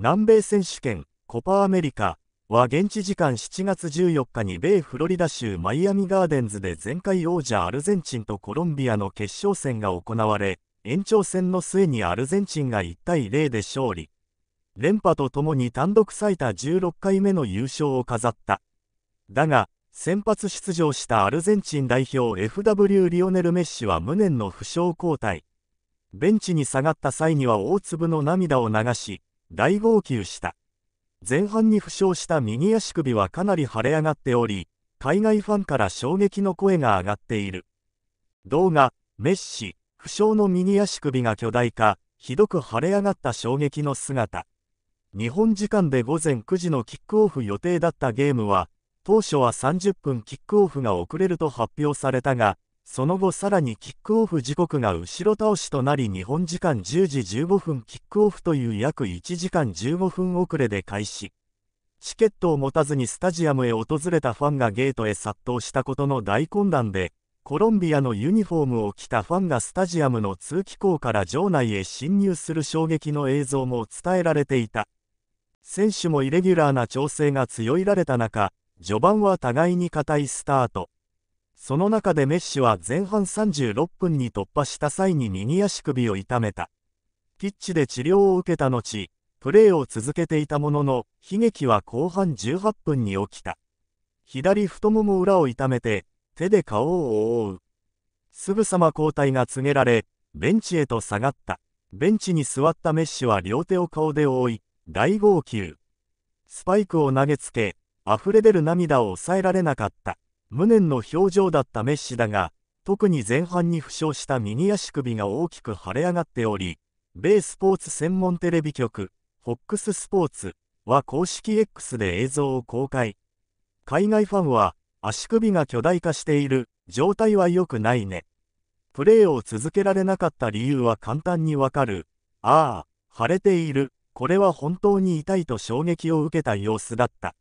南米選手権コパアメリカは現地時間7月14日に米フロリダ州マイアミガーデンズで前回王者アルゼンチンとコロンビアの決勝戦が行われ延長戦の末にアルゼンチンが1対0で勝利連覇とともに単独最多16回目の優勝を飾っただが先発出場したアルゼンチン代表 FW リオネル・メッシは無念の負傷交代ベンチに下がった際には大粒の涙を流し大号泣した。前半に負傷した右足首はかなり腫れ上がっており、海外ファンから衝撃の声が上がっている。動画、メッシ、負傷の右足首が巨大化、ひどく腫れ上がった衝撃の姿。日本時間で午前9時のキックオフ予定だったゲームは、当初は30分キックオフが遅れると発表されたが、その後さらにキックオフ時刻が後ろ倒しとなり日本時間10時15分キックオフという約1時間15分遅れで開始。チケットを持たずにスタジアムへ訪れたファンがゲートへ殺到したことの大混乱で、コロンビアのユニフォームを着たファンがスタジアムの通気口から場内へ侵入する衝撃の映像も伝えられていた。選手もイレギュラーな調整が強いられた中、序盤は互いに固いスタート。その中でメッシは前半36分に突破した際に右足首を痛めた。ピッチで治療を受けた後、プレーを続けていたものの、悲劇は後半18分に起きた。左太もも裏を痛めて、手で顔を覆う。すぐさま交代が告げられ、ベンチへと下がった。ベンチに座ったメッシは両手を顔で覆い、大号泣。スパイクを投げつけ、溢れ出る涙を抑えられなかった。無念の表情だったメッシだが、特に前半に負傷した右足首が大きく腫れ上がっており、米スポーツ専門テレビ局、FOX スポーツは公式 X で映像を公開。海外ファンは、足首が巨大化している、状態は良くないね。プレーを続けられなかった理由は簡単にわかる。ああ、腫れている、これは本当に痛いと衝撃を受けた様子だった。